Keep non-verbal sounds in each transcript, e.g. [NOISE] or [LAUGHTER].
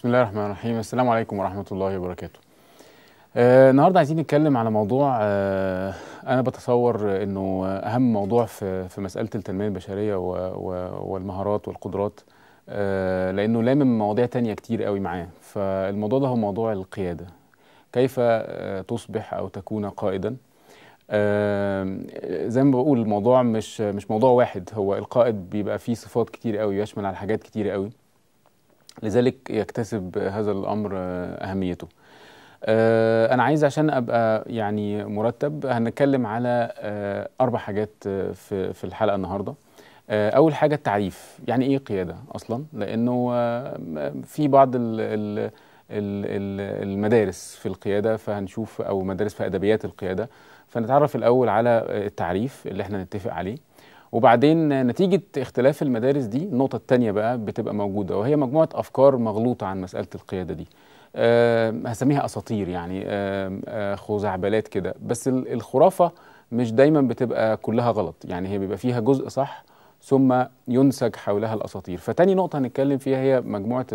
بسم الله الرحمن الرحيم السلام عليكم ورحمة الله وبركاته آه النهاردة عايزين نتكلم على موضوع آه أنا بتصور أنه أهم موضوع في, في مسألة التنمية البشرية و و والمهارات والقدرات آه لأنه لامم مواضيع تانية كتير قوي معاه فالموضوع ده هو موضوع القيادة كيف آه تصبح أو تكون قائداً آه زي ما بقول الموضوع مش مش موضوع واحد هو القائد بيبقى فيه صفات كتير قوي يشمل على حاجات كتير قوي لذلك يكتسب هذا الامر اهميته آه، انا عايز عشان ابقى يعني مرتب هنتكلم على آه، اربع حاجات آه، في في الحلقه النهارده اول حاجه التعريف يعني ايه قياده اصلا لانه في بعض ال ال المدارس في القياده فهنشوف او مدارس في ادبيات القياده فنتعرف الاول على التعريف اللي احنا نتفق عليه وبعدين نتيجة اختلاف المدارس دي النقطة التانية بقى بتبقى موجودة وهي مجموعة أفكار مغلوطة عن مسألة القيادة دي أه هسميها أساطير يعني أه خزعبلات كده بس الخرافة مش دايما بتبقى كلها غلط يعني هي بيبقى فيها جزء صح ثم ينسج حولها الأساطير فتاني نقطة هنتكلم فيها هي مجموعة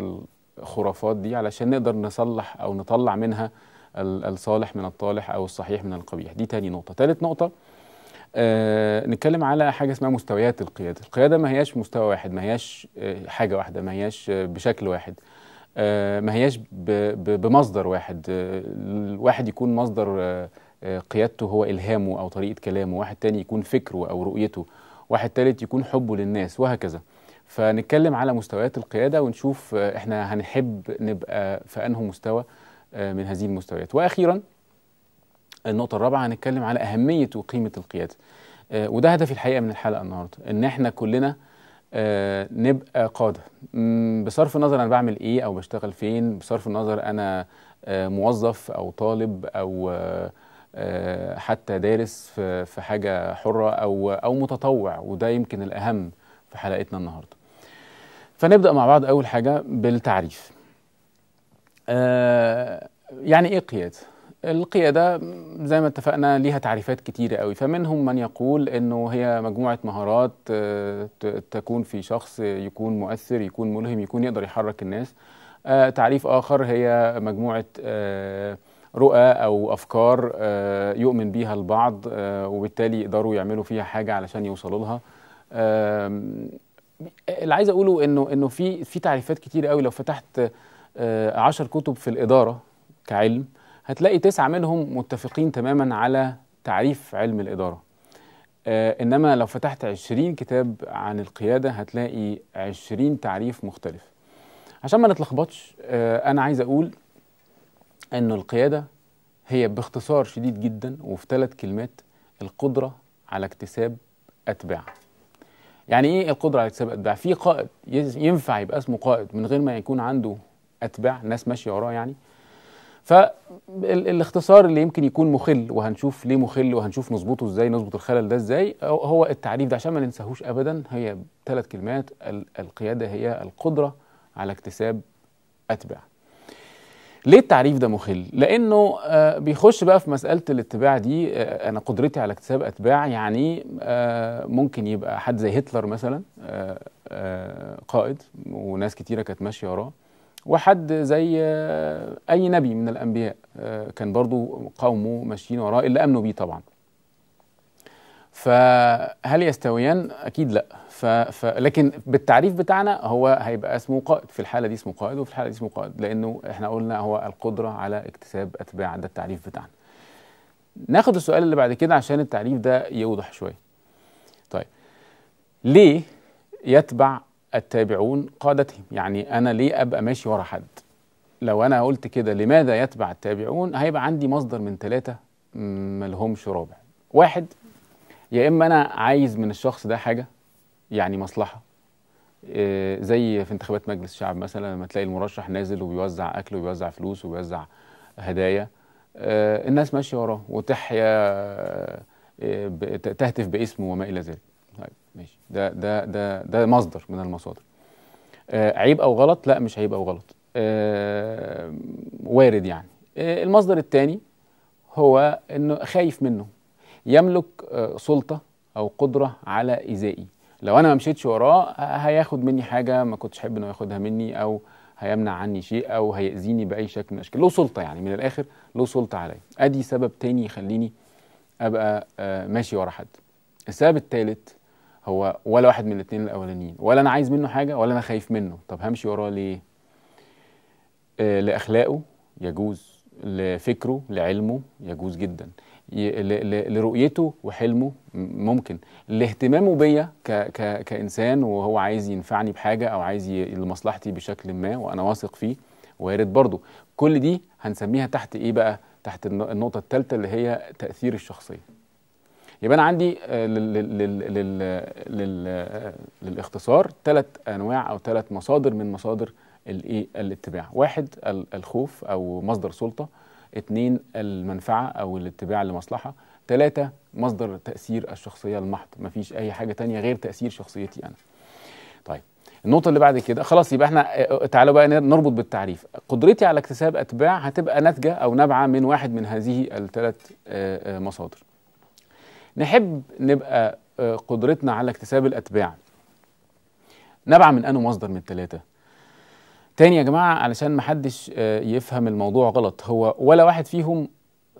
الخرافات دي علشان نقدر نصلح أو نطلع منها الصالح من الطالح أو الصحيح من القبيح دي تاني نقطة تالت نقطة آه، نتكلم على حاجه اسمها مستويات القياده القياده ما هياش مستوى واحد ما هياش آه، حاجه واحده ما هياش آه، بشكل واحد ما هياش بمصدر واحد الواحد يكون مصدر قيادته هو الهامه او طريقه كلامه واحد تاني يكون فكره او رؤيته واحد تالت يكون حبه للناس وهكذا فنتكلم على مستويات القياده ونشوف احنا هنحب نبقى في انه مستوى من هذه المستويات واخيرا النقطه الرابعه هنتكلم على اهميه وقيمه القياده آه، وده هدفي الحقيقه من الحلقه النهارده ان احنا كلنا آه، نبقى قاده بصرف النظر انا بعمل ايه او بشتغل فين بصرف النظر انا آه، موظف او طالب او حتى دارس في حاجه حره او او متطوع وده يمكن الاهم في حلقتنا النهارده فنبدا مع بعض اول حاجه بالتعريف يعني ايه قياده القيادة زي ما اتفقنا ليها تعريفات كتيرة قوي فمنهم من يقول انه هي مجموعة مهارات آه، تكون في شخص يكون مؤثر يكون ملهم يكون يقدر يحرك الناس آه، تعريف آخر هي مجموعة آه، رؤى أو أفكار يؤمن بيها البعض وبالتالي يقدروا يعملوا فيها حاجة علشان يوصلوا لها اللي عايز أقوله إنه إنه في في تعريفات كتير قوي لو فتحت عشر كتب في الإدارة كعلم هتلاقي تسعة منهم متفقين تماما على تعريف علم الإدارة آه، إنما لو فتحت عشرين كتاب عن القيادة هتلاقي عشرين تعريف مختلف عشان ما نتلخبطش آه، أنا عايز أقول أن القيادة هي باختصار شديد جدا وفي ثلاث كلمات القدرة على اكتساب أتباع يعني إيه القدرة على اكتساب أتباع؟ في قائد ينفع يبقى اسمه قائد من غير ما يكون عنده أتباع ناس ماشية وراه يعني فالاختصار اللي يمكن يكون مخل وهنشوف ليه مخل وهنشوف نظبطه ازاي نظبط الخلل ده ازاي هو التعريف ده عشان ما ننساهوش ابدا هي ثلاث كلمات القياده هي القدره على اكتساب اتباع ليه التعريف ده مخل؟ لانه آه، بيخش بقى في مساله الاتباع دي آه، انا قدرتي على اكتساب اتباع يعني آه، ممكن يبقى حد زي هتلر مثلا قائد وناس كتيره كانت ماشيه وراه وحد زي آه، أي نبي من الأنبياء آه، كان برضو قومه ماشيين وراه إلا أمنوا بيه طبعا فهل يستويان أكيد لا ف... ف... لكن بالتعريف بتاعنا هو هيبقى اسمه قائد في الحالة دي اسمه قائد وفي الحالة دي اسمه قائد لأنه احنا قلنا هو القدرة على اكتساب أتباع ده التعريف بتاعنا ناخد السؤال اللي بعد كده عشان التعريف ده يوضح شوية طيب ليه يتبع التابعون قادتهم يعني أنا ليه أبقى ماشي ورا حد لو أنا قلت كده لماذا يتبع التابعون هيبقى عندي مصدر من ثلاثة ملهمش رابع واحد يا إما أنا عايز من الشخص ده حاجة يعني مصلحة آه، زي في انتخابات مجلس الشعب مثلا لما تلاقي المرشح نازل وبيوزع أكل وبيوزع فلوس وبيوزع هدايا آه، الناس ماشية وراه وتحيا آه، تهتف باسمه وما إلى ذلك طيب ماشي ده ده ده ده مصدر من المصادر آه عيب او غلط لا مش عيب او غلط آه وارد يعني آه المصدر الثاني هو انه خايف منه يملك آه سلطه او قدره على ايذائي لو انا ما مشيتش وراه هياخد مني حاجه ما كنتش احب انه ياخدها مني او هيمنع عني شيء او هيأذيني باي شكل من الاشكال له سلطه يعني من الاخر له سلطه عليا ادي سبب تاني يخليني ابقى آه، ماشي ورا حد السبب الثالث هو ولا واحد من الاثنين الاولانيين ولا انا عايز منه حاجه ولا انا خايف منه طب همشي وراه ليه آه لاخلاقه يجوز لفكره لعلمه يجوز جدا لرؤيته وحلمه ممكن لاهتمامه بيا كانسان وهو عايز ينفعني بحاجه او عايز لمصلحتي بشكل ما وانا واثق فيه وارد برضه كل دي هنسميها تحت ايه بقى تحت النقطه الثالثه اللي هي تاثير الشخصيه يبقى انا عندي آه، لل لل لل للاختصار ثلاث انواع او ثلاث مصادر من مصادر الايه الاتباع واحد الخوف او مصدر سلطه اثنين المنفعه او الاتباع لمصلحه ثلاثة مصدر تأثير الشخصية المحض مفيش أي حاجة تانية غير تأثير شخصيتي أنا طيب النقطة اللي بعد كده خلاص يبقى احنا آه، آه، تعالوا بقى نربط بالتعريف قدرتي على اكتساب أتباع هتبقى ناتجة أو نابعة من واحد من هذه الثلاث مصادر نحب نبقى آه، قدرتنا على اكتساب الأتباع نبع من أنه مصدر من التلاتة تاني يا جماعة علشان محدش آه، يفهم الموضوع غلط هو ولا واحد فيهم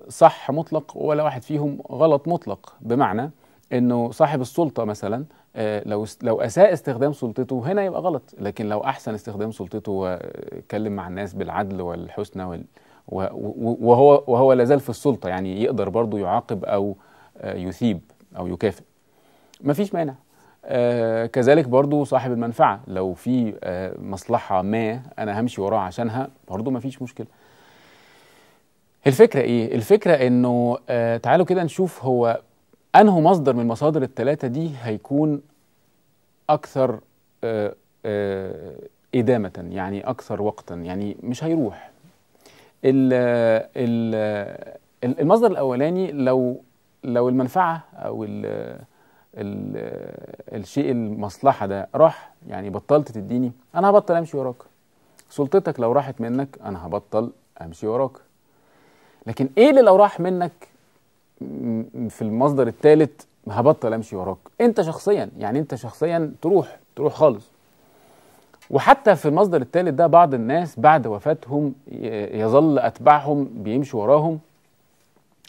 صح مطلق ولا واحد فيهم غلط مطلق بمعنى انه صاحب السلطه مثلا آه، لو لو اساء استخدام سلطته هنا يبقى غلط لكن لو احسن استخدام سلطته واتكلم مع الناس بالعدل والحسنى وال وهو وهو لا في السلطه يعني يقدر برضه يعاقب او آه، يثيب او يكافئ مفيش مانع آه، كذلك برضو صاحب المنفعة لو في آه، مصلحة ما أنا همشي وراه عشانها برضو مفيش مشكلة الفكرة إيه؟ الفكرة إنه آه تعالوا كده نشوف هو أنه مصدر من المصادر الثلاثة دي هيكون أكثر آه آه إدامة يعني أكثر وقتا يعني مش هيروح ال ال المصدر الأولاني لو لو المنفعه او الـ الـ الشيء المصلحه ده راح يعني بطلت تديني انا هبطل امشي وراك سلطتك لو راحت منك انا هبطل امشي وراك لكن ايه اللي لو راح منك في المصدر الثالث هبطل امشي وراك انت شخصيا يعني انت شخصيا تروح تروح خالص وحتى في المصدر الثالث ده بعض الناس بعد وفاتهم يظل اتباعهم بيمشوا وراهم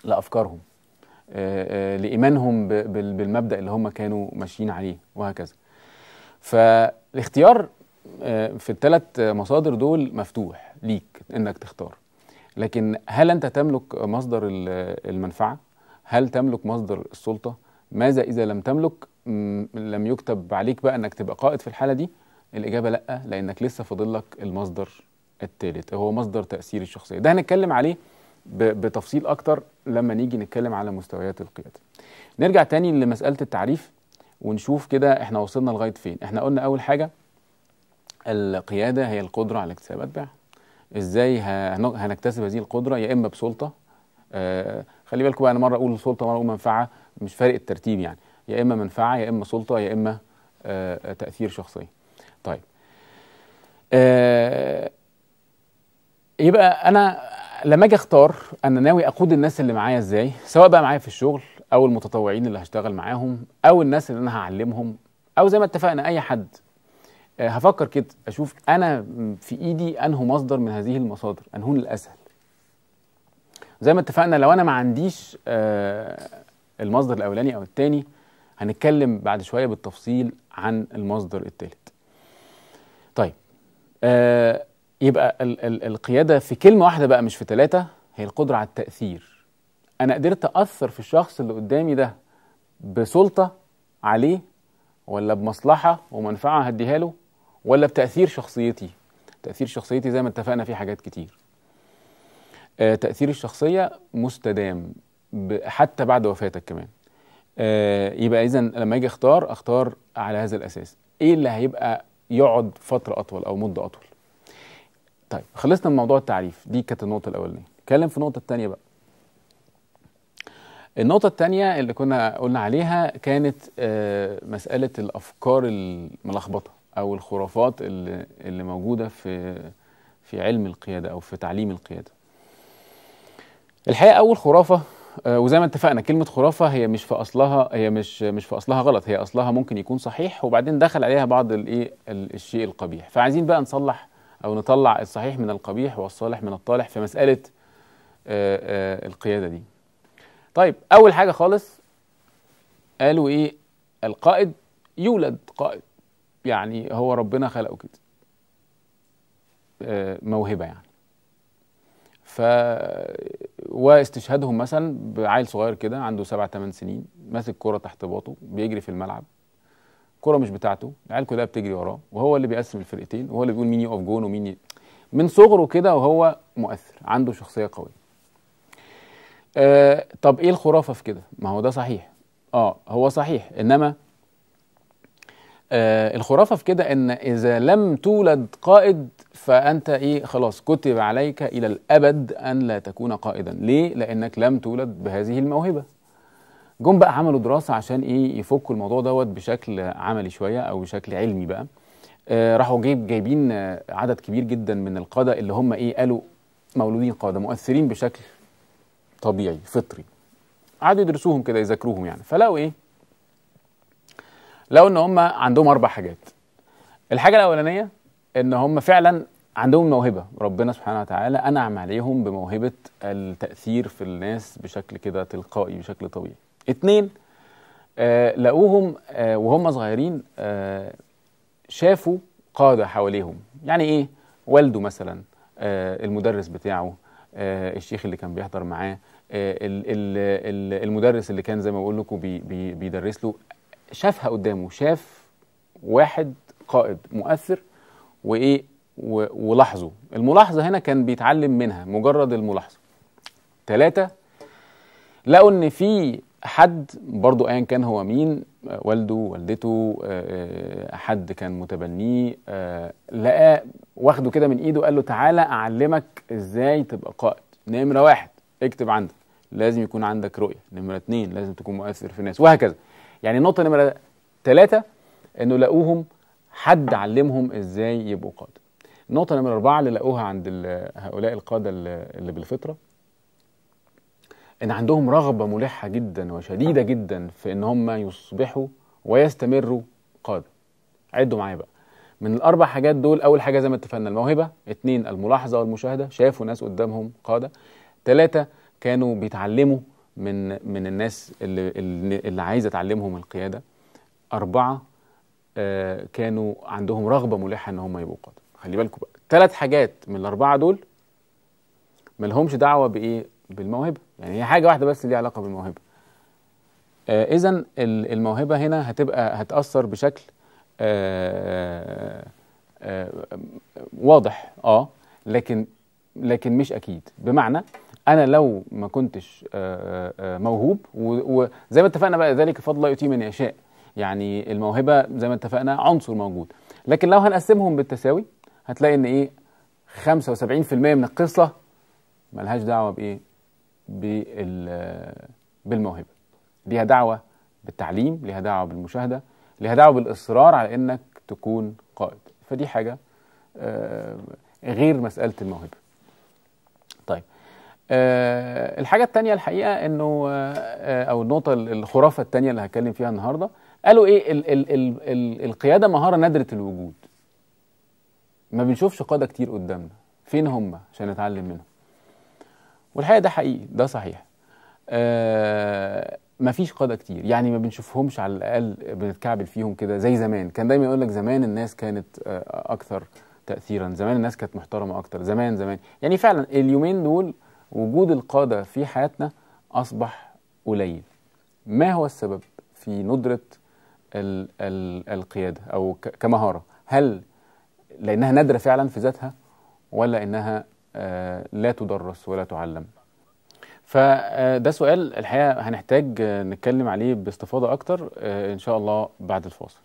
لافكارهم آه، آه، لإيمانهم بالمبدأ اللي هم كانوا ماشيين عليه وهكذا فالاختيار آه، في الثلاث مصادر دول مفتوح ليك انك تختار لكن هل انت تملك مصدر المنفعه هل تملك مصدر السلطه ماذا اذا لم تملك لم يكتب عليك بقى انك تبقى قائد في الحاله دي الاجابه لا لانك لسه فاضل لك المصدر الثالث هو مصدر تاثير الشخصيه ده هنتكلم عليه بتفصيل اكتر لما نيجي نتكلم على مستويات القياده نرجع تاني لمساله التعريف ونشوف كده احنا وصلنا لغايه فين احنا قلنا اول حاجه القياده هي القدره على اكتساب اتباع ازاي هنكتسب هذه القدره يا اما بسلطه آه خلي بالكم بقى انا مره اقول سلطه مره اقول منفعه مش فارق الترتيب يعني يا اما منفعه يا اما سلطه يا اما آه تاثير شخصي طيب آه يبقى انا لما اجي اختار انا ناوي اقود الناس اللي معايا ازاي سواء بقى معايا في الشغل او المتطوعين اللي هشتغل معاهم او الناس اللي انا هعلمهم او زي ما اتفقنا اي حد آه، هفكر كده اشوف انا في ايدي انه مصدر من هذه المصادر انهون الاسهل زي ما اتفقنا لو انا ما عنديش آه، المصدر الاولاني او الثاني هنتكلم بعد شويه بالتفصيل عن المصدر الثالث طيب أه يبقى ال ال القياده في كلمه واحده بقى مش في ثلاثه هي القدره على التاثير انا قدرت اثر في الشخص اللي قدامي ده بسلطه عليه ولا بمصلحه ومنفعه هديها له ولا بتاثير شخصيتي تاثير شخصيتي زي ما اتفقنا فيه حاجات كتير آه تاثير الشخصيه مستدام حتى بعد وفاتك كمان آه يبقى اذا لما اجي اختار اختار على هذا الاساس ايه اللي هيبقى يقعد فتره اطول او مده اطول طيب خلصنا من موضوع التعريف دي كانت النقطه الاولانيه نتكلم في النقطه الثانيه بقى النقطة الثانية اللي كنا قلنا عليها كانت آه، مسألة الأفكار الملخبطة أو الخرافات اللي, اللي موجودة في في علم القيادة أو في تعليم القيادة. الحقيقة أول خرافة آه، وزي ما اتفقنا كلمة خرافة هي مش في أصلها هي مش مش في أصلها غلط هي أصلها ممكن يكون صحيح وبعدين دخل عليها بعض الإيه الشيء القبيح فعايزين بقى نصلح او نطلع الصحيح من القبيح والصالح من الطالح في مساله آه، آه، القياده دي طيب اول حاجه خالص قالوا ايه القائد يولد قائد يعني هو ربنا خلقه كده آه، موهبه يعني ف واستشهادهم مثلا بعيل صغير كده عنده سبع ثمان سنين ماسك كرة تحت باطه بيجري في الملعب الكرة مش بتاعته العيال كلها بتجري وراه وهو اللي بيقسم الفرقتين وهو اللي بيقول مين يقف جون ومين ي... من صغره كده وهو مؤثر عنده شخصية قوية آه طب ايه الخرافة في كده ما هو ده صحيح اه هو صحيح انما آه الخرافة في كده ان اذا لم تولد قائد فانت ايه خلاص كتب عليك الى الابد ان لا تكون قائدا ليه لانك لم تولد بهذه الموهبة جم بقى عملوا دراسه عشان ايه يفكوا الموضوع دوت بشكل عملي شويه او بشكل علمي بقى آه راحوا جايب جايبين آه، عدد كبير جدا من القاده اللي هم ايه قالوا مولودين قاده مؤثرين بشكل طبيعي فطري قعدوا يدرسوهم كده يذاكروهم يعني فلقوا ايه لقوا ان هم عندهم اربع حاجات الحاجه الاولانيه ان هم فعلا عندهم موهبه ربنا سبحانه وتعالى انعم عليهم بموهبه التاثير في الناس بشكل كده تلقائي بشكل طبيعي اتنين آه لقوهم آه وهم صغيرين آه شافوا قادة حواليهم يعني ايه والده مثلا آه المدرس بتاعه آه الشيخ اللي كان بيحضر معاه آه المدرس اللي كان زي ما بقول لكم بي بي بيدرس له شافها قدامه شاف واحد قائد مؤثر وايه ولاحظه الملاحظة هنا كان بيتعلم منها مجرد الملاحظة ثلاثة لقوا ان في حد برضو ايا كان هو مين والده والدته آه، آه، حد كان متبنيه آه، لقاه واخده كده من ايده قال له تعالى اعلمك ازاي تبقى قائد نمره واحد اكتب عندك لازم يكون عندك رؤيه نمره اثنين لازم تكون مؤثر في الناس وهكذا يعني النقطه نمره ثلاثه انه لقوهم حد علمهم ازاي يبقوا قاده النقطه نمره اربعه اللي لقوها عند هؤلاء القاده اللي بالفطره ان عندهم رغبه ملحه جدا وشديده جدا في ان هم يصبحوا ويستمروا قاده عدوا معايا بقى من الاربع حاجات دول اول حاجه زي ما اتفقنا الموهبه اتنين الملاحظه والمشاهده شافوا ناس قدامهم قاده ثلاثه كانوا بيتعلموا من من الناس اللي اللي عايزه تعلمهم القياده اربعه آه، كانوا عندهم رغبه ملحه ان هم يبقوا قاده خلي بالكم بقى ثلاث حاجات من الاربعه دول ملهمش دعوه بايه بالموهبه يعني هي حاجه واحده بس ليها علاقه بالموهبه آه اذا الموهبه هنا هتبقى هتاثر بشكل آه،, آه آه واضح اه لكن لكن مش اكيد بمعنى انا لو ما كنتش آه، آه، موهوب وزي ما اتفقنا بقى ذلك فضل يؤتيه من يشاء يعني الموهبه زي ما اتفقنا عنصر موجود لكن لو هنقسمهم بالتساوي هتلاقي ان ايه 75% من القصه ملهاش دعوه بايه بالموهبه ليها دعوه بالتعليم ليها دعوه بالمشاهده ليها دعوه بالاصرار على انك تكون قائد فدي حاجه آه، غير مساله الموهبه طيب آه، الحاجه الثانيه الحقيقه انه آه، او النقطه الخرافه الثانيه اللي هتكلم فيها النهارده قالوا ايه الـ الـ الـ الـ القياده مهاره نادره الوجود ما بنشوفش قاده كتير قدامنا فين هم عشان نتعلم منهم والحقيقه ده حقيقي ده صحيح آه مفيش قادة كتير يعني ما بنشوفهمش على الأقل بنتكعبل فيهم كده زي زمان كان دايما يقول لك زمان الناس كانت آه أكثر تأثيرا زمان الناس كانت محترمة أكتر زمان زمان يعني فعلا اليومين دول وجود القادة في حياتنا أصبح قليل ما هو السبب في ندرة الـ ال القيادة أو كمهارة هل لأنها نادرة فعلا في ذاتها ولا إنها آه، لا تدرس ولا تعلم فده آه، سؤال الحقيقة هنحتاج نتكلم عليه باستفاضة أكتر آه، إن شاء الله بعد الفاصل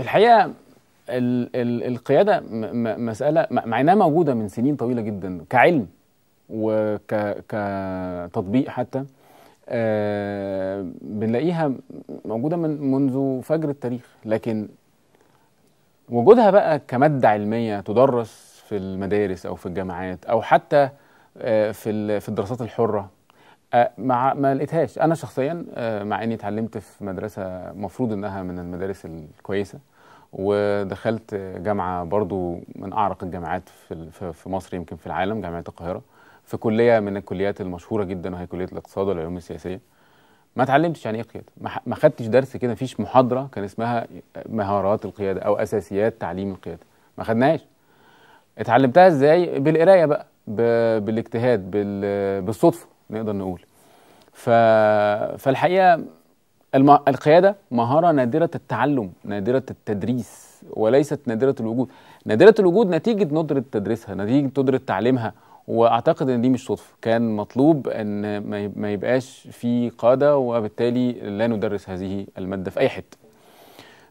الحقيقة القيادة مسألة مع إنها موجودة من سنين طويلة جدا كعلم وكتطبيق حتى آه، بنلاقيها موجوده من منذ فجر التاريخ لكن وجودها بقى كماده علميه تدرس في المدارس او في الجامعات او حتى آه، في في الدراسات الحره آه، مع ما لقيتهاش انا شخصيا مع اني اتعلمت في مدرسه مفروض انها من المدارس الكويسه ودخلت جامعه برضو من اعرق الجامعات في في مصر يمكن في العالم جامعه القاهره في كليه من الكليات المشهوره جدا وهي كليه الاقتصاد والعلوم السياسيه ما اتعلمتش يعني ايه قياده ما خدتش درس كده فيش محاضره كان اسمها مهارات القياده او اساسيات تعليم القياده ما خدناهاش اتعلمتها ازاي بالقرايه بقى بالاجتهاد بالصدفه نقدر نقول ف... فالحقيقه الم... القياده مهاره نادره التعلم نادره التدريس وليست نادره الوجود نادره الوجود نتيجه ندره تدريسها نتيجه ندره تعليمها واعتقد ان دي مش صدفه كان مطلوب ان ما يبقاش في قاده وبالتالي لا ندرس هذه الماده في اي حته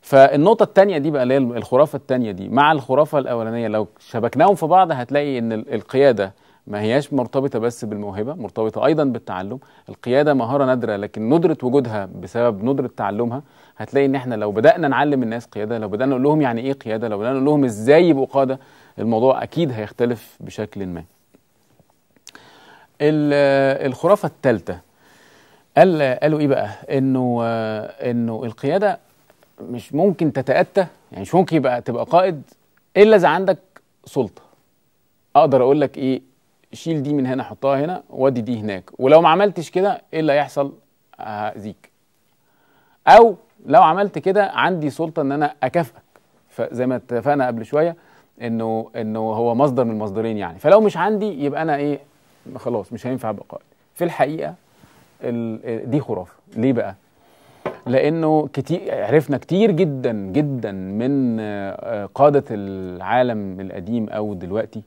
فالنقطه الثانيه دي بقى اللي هي الخرافه الثانيه دي مع الخرافه الاولانيه لو شبكناهم في بعض هتلاقي ان القياده ما هياش مرتبطة بس بالموهبة مرتبطة أيضا بالتعلم القيادة مهارة نادرة لكن ندرة وجودها بسبب ندرة تعلمها هتلاقي إن إحنا لو بدأنا نعلم الناس قيادة لو بدأنا نقول لهم يعني إيه قيادة لو بدأنا نقول لهم إزاي يبقوا قادة الموضوع أكيد هيختلف بشكل ما الخرافه الثالثه قال قالوا ايه بقى انه انه القياده مش ممكن تتاتى يعني مش ممكن يبقى تبقى قائد الا اذا عندك سلطه اقدر اقول لك ايه شيل دي من هنا حطها هنا وادي دي هناك ولو ما عملتش كده ايه اللي هيحصل هاذيك او لو عملت كده عندي سلطه ان انا اكافئك فزي ما اتفقنا قبل شويه انه انه هو مصدر من المصدرين يعني فلو مش عندي يبقى انا ايه خلاص مش هينفع بقائي في الحقيقه دي خرافه ليه بقى لانه كتير عرفنا كتير جدا جدا من آه، قاده العالم القديم او دلوقتي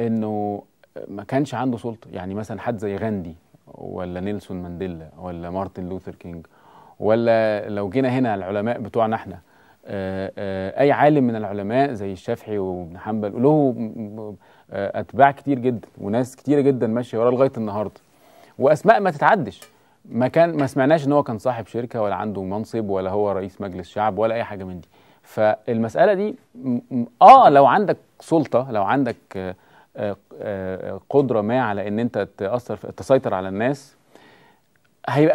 انه ما كانش عنده سلطه يعني مثلا حد زي غاندي ولا نيلسون مانديلا ولا مارتن لوثر كينج ولا لو جينا هنا العلماء بتوعنا احنا آه، آه، اي عالم من العلماء زي الشافعي وابن حنبل له آه، اتباع كتير جدا وناس كتيره جدا ماشيه وراه لغايه النهارده واسماء ما تتعدش ما كان ما سمعناش ان هو كان صاحب شركه ولا عنده منصب ولا هو رئيس مجلس شعب ولا اي حاجه من دي فالمساله دي اه لو عندك سلطه لو عندك آه، آه، قدره ما على ان انت تاثر تسيطر على الناس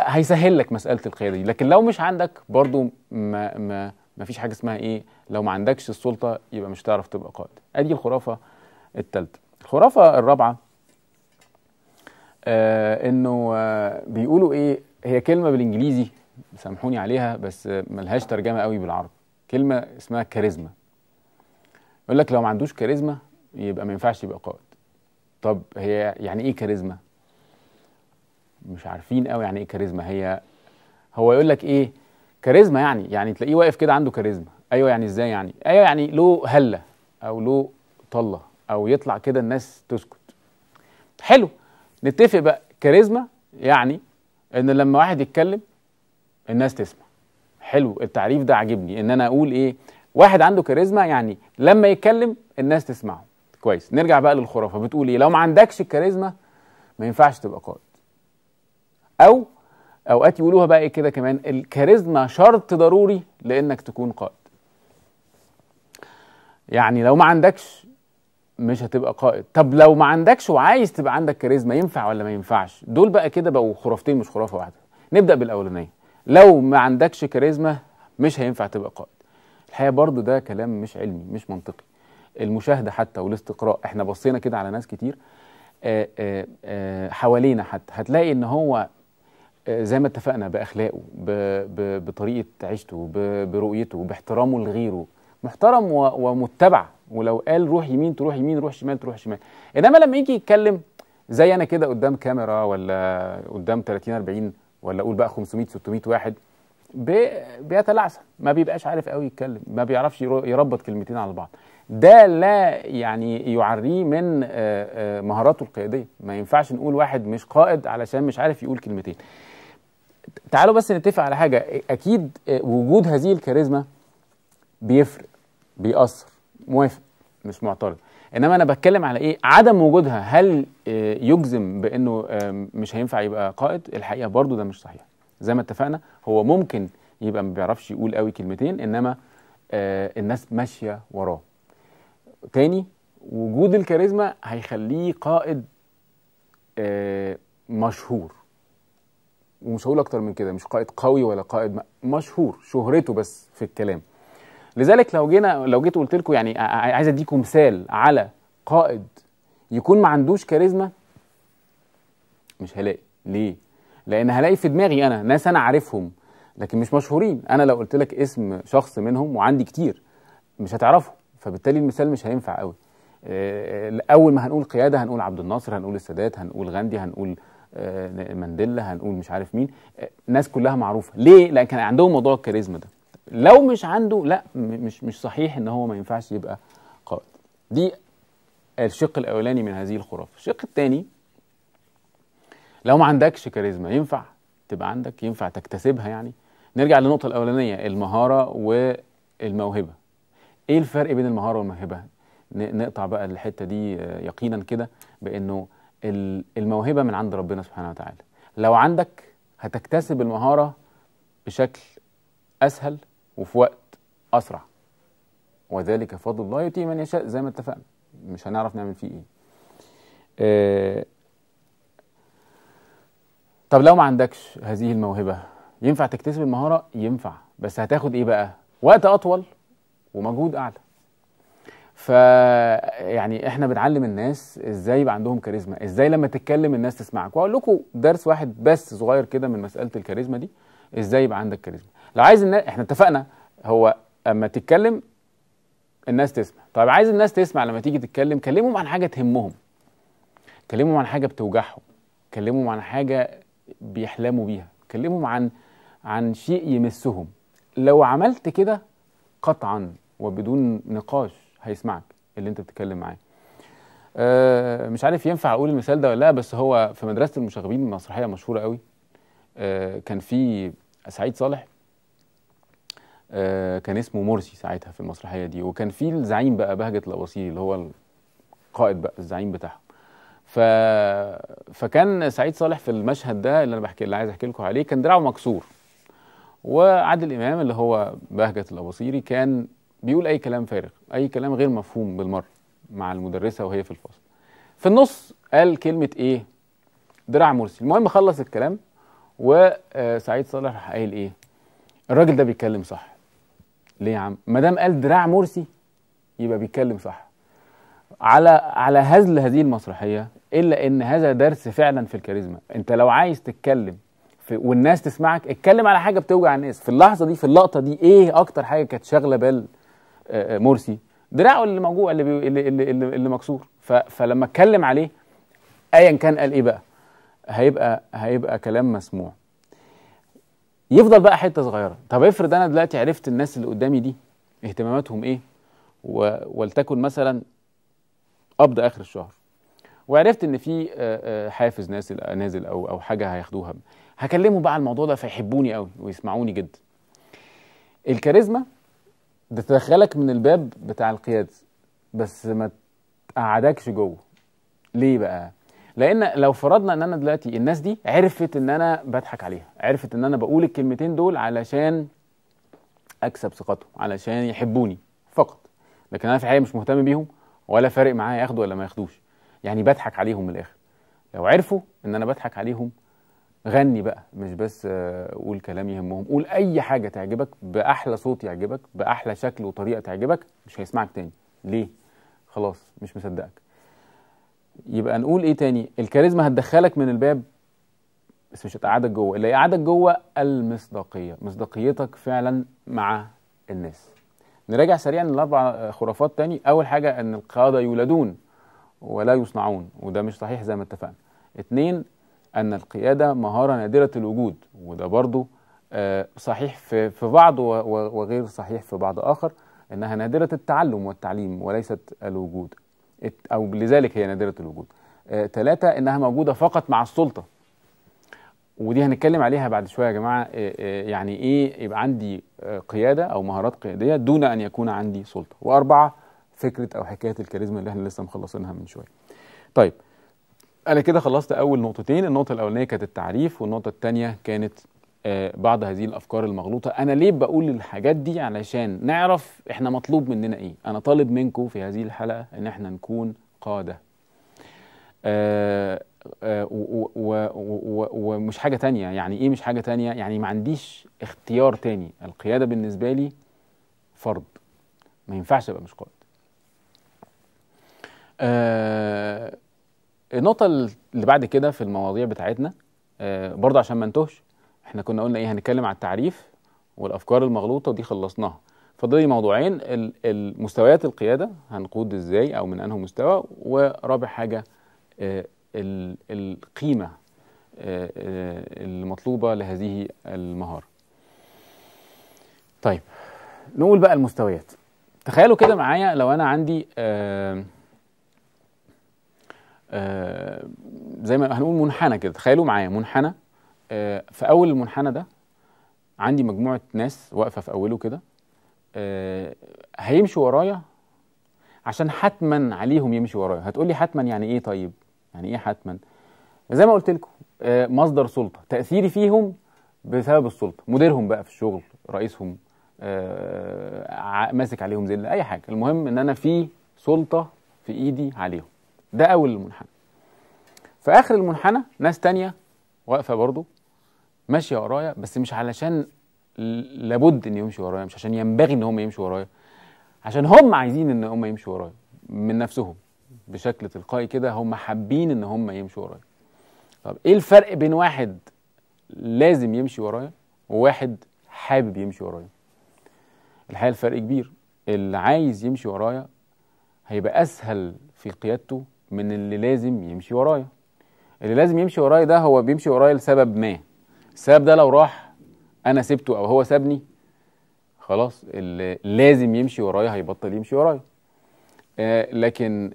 هيسهل لك مساله القياده دي لكن لو مش عندك برضو ما ما ما فيش حاجه اسمها ايه لو ما عندكش السلطه يبقى مش هتعرف تبقى قائد ادي الخرافه الثالثه الخرافه الرابعه آه انه آه بيقولوا ايه هي كلمه بالانجليزي سامحوني عليها بس ملهاش ترجمه قوي بالعربي كلمه اسمها كاريزما يقول لك لو ما عندوش كاريزما يبقى ما ينفعش يبقى قائد طب هي يعني ايه كاريزما مش عارفين قوي يعني ايه كاريزما هي هو يقول لك ايه كاريزما يعني يعني تلاقيه واقف كده عنده كاريزما ايوه يعني ازاي يعني ايوه يعني له هله او له طله او يطلع كده الناس تسكت حلو نتفق بقى كاريزما يعني ان لما واحد يتكلم الناس تسمع حلو التعريف ده عاجبني ان انا اقول ايه واحد عنده كاريزما يعني لما يتكلم الناس تسمعه كويس نرجع بقى للخرافه بتقول ايه لو ما عندكش الكاريزما ما ينفعش تبقى قائد او اوقات يقولوها بقى ايه كده كمان الكاريزما شرط ضروري لانك تكون قائد يعني لو ما عندكش مش هتبقى قائد طب لو ما عندكش وعايز تبقى عندك كاريزما ينفع ولا ما ينفعش دول بقى كده بقوا خرافتين مش خرافه واحده نبدا بالاولانيه لو ما عندكش كاريزما مش هينفع تبقى قائد الحقيقه برضو ده كلام مش علمي مش منطقي المشاهده حتى والاستقراء احنا بصينا كده على ناس كتير آآ آه، آآ آه، آه، حوالينا حتى هتلاقي ان هو زي ما اتفقنا باخلاقه بطريقه عيشته برؤيته باحترامه لغيره محترم ومتبع ولو قال روح يمين تروح يمين روح شمال تروح شمال انما لما يجي يتكلم زي انا كده قدام كاميرا ولا قدام 30 40 ولا اقول بقى 500 600 واحد بيتلعثم ما بيبقاش عارف قوي يتكلم ما بيعرفش يربط كلمتين على بعض ده لا يعني يعريه من آه، آه، مهاراته القياديه ما ينفعش نقول واحد مش قائد علشان مش عارف يقول كلمتين تعالوا بس نتفق على حاجه اكيد آه، وجود هذه الكاريزما بيفرق بيأثر موافق مش معترض انما انا بتكلم على ايه عدم وجودها هل آه، يجزم بانه آه، مش هينفع يبقى قائد الحقيقه برضو ده مش صحيح زي ما اتفقنا هو ممكن يبقى ما بيعرفش يقول قوي كلمتين انما آه، الناس ماشيه وراه تاني وجود الكاريزما هيخليه قائد مشهور ومش هقول اكتر من كده مش قائد قوي ولا قائد مشهور شهرته بس في الكلام لذلك لو جينا لو جيت قلت لكم يعني عايز اديكم مثال على قائد يكون ما عندوش كاريزما مش هلاقي ليه لان هلاقي في دماغي انا ناس انا عارفهم لكن مش مشهورين انا لو قلت لك اسم شخص منهم وعندي كتير مش هتعرفه فبالتالي المثال مش هينفع قوي آه، آه، اول ما هنقول قياده هنقول عبد الناصر هنقول السادات هنقول غاندي هنقول آه، مانديلا هنقول مش عارف مين ناس كلها معروفه ليه لان كان عندهم موضوع الكاريزما ده لو مش عنده لا مش مش صحيح ان هو ما ينفعش يبقى قائد دي الشق الاولاني من هذه الخرافه الشق الثاني لو ما عندكش كاريزما ينفع تبقى عندك ينفع تكتسبها يعني نرجع للنقطه الاولانيه المهاره والموهبه ايه الفرق بين المهاره والموهبه نقطع بقى الحته دي آه، يقينا كده بانه الموهبه من عند ربنا سبحانه وتعالى لو عندك هتكتسب المهاره بشكل اسهل وفي وقت أسرع وذلك فضل الله يؤتيه من يشاء زي ما اتفقنا مش هنعرف نعمل فيه ايه آه طب لو ما عندكش هذه الموهبة ينفع تكتسب المهارة ينفع بس هتاخد ايه بقى وقت أطول ومجهود أعلى يعني احنا بنعلم الناس ازاي يبقى عندهم كاريزما ازاي لما تتكلم الناس تسمعك واقول لكم درس واحد بس صغير كده من مساله الكاريزما دي ازاي يبقى عندك كاريزما لو عايز الناس احنا اتفقنا هو اما تتكلم الناس تسمع طيب عايز الناس تسمع لما تيجي تتكلم كلمهم عن حاجه تهمهم كلمهم عن حاجه بتوجعهم كلمهم عن حاجه بيحلموا بيها كلمهم عن عن شيء يمسهم لو عملت كده قطعا وبدون نقاش هيسمعك اللي انت بتتكلم معاه آه، مش عارف ينفع اقول المثال ده ولا لا بس هو في مدرسه المشاغبين مسرحيه مشهوره قوي آه، كان في سعيد صالح آه، كان اسمه مرسي ساعتها في المسرحيه دي وكان في الزعيم بقى بهجه الاباصيري اللي هو القائد بقى الزعيم بتاعهم ف... فكان سعيد صالح في المشهد ده اللي انا بحكي اللي عايز احكي لكم عليه كان دراعه مكسور وعادل امام اللي هو بهجه الاباصيري كان بيقول اي كلام فارغ اي كلام غير مفهوم بالمره مع المدرسه وهي في الفصل في النص قال كلمه ايه دراع مرسي المهم خلص الكلام وسعيد صالح راح قايل ايه الراجل ده بيتكلم صح ليه يا عم ما دام قال دراع مرسي يبقى بيتكلم صح على على هزل هذه المسرحيه الا ان هذا درس فعلا في الكاريزما انت لو عايز تتكلم في والناس تسمعك اتكلم على حاجه بتوجع الناس في اللحظه دي في اللقطه دي ايه اكتر حاجه كانت شاغله بال آه، آه، مرسي دراعه اللي موجوع اللي, بي... اللي اللي اللي, اللي مكسور فلما اتكلم عليه ايا كان قال ايه بقى هيبقى هيبقى كلام مسموع يفضل بقى حته صغيره طب افرض انا دلوقتي عرفت الناس اللي قدامي دي اهتماماتهم ايه و... ولتكن مثلا قبض اخر الشهر وعرفت ان في حافز نازل نازل او او حاجه هياخدوها هكلمه بقى على الموضوع ده فيحبوني قوي ويسمعوني جدا الكاريزما بتدخلك من الباب بتاع القياده بس ما تقعدكش جوه ليه بقى لان لو فرضنا ان انا دلوقتي الناس دي عرفت ان انا بضحك عليها عرفت ان انا بقول الكلمتين دول علشان اكسب ثقتهم علشان يحبوني فقط لكن انا في الحقيقه مش مهتم بيهم ولا فارق معايا ياخدوا ولا ما ياخدوش يعني بضحك عليهم من الاخر لو عرفوا ان انا بضحك عليهم غني بقى مش بس آه، قول كلام يهمهم قول اي حاجه تعجبك باحلى صوت يعجبك باحلى شكل وطريقه تعجبك مش هيسمعك تاني ليه خلاص مش مصدقك يبقى نقول ايه تاني الكاريزما هتدخلك من الباب بس مش هتقعدك جوه اللي هيقعدك جوه المصداقيه مصداقيتك فعلا مع الناس نراجع سريعا الاربع خرافات تاني اول حاجه ان القاده يولدون ولا يصنعون وده مش صحيح زي ما اتفقنا اتنين ان القياده مهاره نادره الوجود وده برضو آه، صحيح في في بعض وغير صحيح في بعض اخر انها نادره التعلم والتعليم وليست الوجود او لذلك هي نادره الوجود ثلاثه آه، انها موجوده فقط مع السلطه ودي هنتكلم عليها بعد شويه يا جماعه آه، آه، يعني ايه يبقى عندي قياده او مهارات قياديه دون ان يكون عندي سلطه واربعه فكره او حكايه الكاريزما اللي احنا لسه مخلصينها من شويه طيب انا كده خلصت اول نقطتين النقطه الاولانيه كانت التعريف والنقطه الثانيه كانت بعض هذه الافكار المغلوطه انا ليه بقول الحاجات دي علشان نعرف احنا مطلوب مننا ايه انا طالب منكم في هذه الحلقه ان احنا نكون قاده آه آه ومش حاجه تانية يعني ايه مش حاجه تانية يعني ما عنديش اختيار تاني القياده بالنسبه لي فرض ما ينفعش ابقى مش قائد آه النقطه اللي بعد كده في المواضيع بتاعتنا آه، برضه عشان ما انتهش احنا كنا قلنا ايه هنتكلم على التعريف والافكار المغلوطه ودي خلصناها فاضل لي موضوعين المستويات القياده هنقود ازاي او من انه مستوى ورابع حاجه آه، القيمه آه، آه، المطلوبه لهذه المهاره طيب نقول بقى المستويات تخيلوا كده معايا لو انا عندي آآ آآ زي ما هنقول منحنى كده تخيلوا معايا منحنى آه، في اول المنحنى ده عندي مجموعه ناس واقفه في اوله كده آه، هيمشوا ورايا عشان حتما عليهم يمشوا ورايا هتقولي حتما يعني ايه طيب يعني ايه حتما زي ما قلت لكم آه، مصدر سلطه تاثيري فيهم بسبب السلطه مديرهم بقى في الشغل رئيسهم ماسك عليهم زي اي حاجه المهم ان انا في سلطه في ايدي عليهم ده اول المنحنى في اخر المنحنى ناس تانية واقفه برضو ماشيه ورايا بس مش علشان لابد ان يمشي ورايا مش عشان ينبغي ان هم يمشوا ورايا عشان هم عايزين ان هم يمشوا ورايا من نفسهم بشكل تلقائي كده هم حابين ان هم يمشوا ورايا طب ايه الفرق بين واحد لازم يمشي ورايا وواحد حابب يمشي ورايا الحقيقه الفرق كبير اللي عايز يمشي ورايا هيبقى اسهل في قيادته من اللي لازم يمشي ورايا اللي لازم يمشي ورايا ده هو بيمشي ورايا لسبب ما السبب ده لو راح انا سبته او هو سابني خلاص اللي لازم يمشي ورايا هيبطل يمشي ورايا آه لكن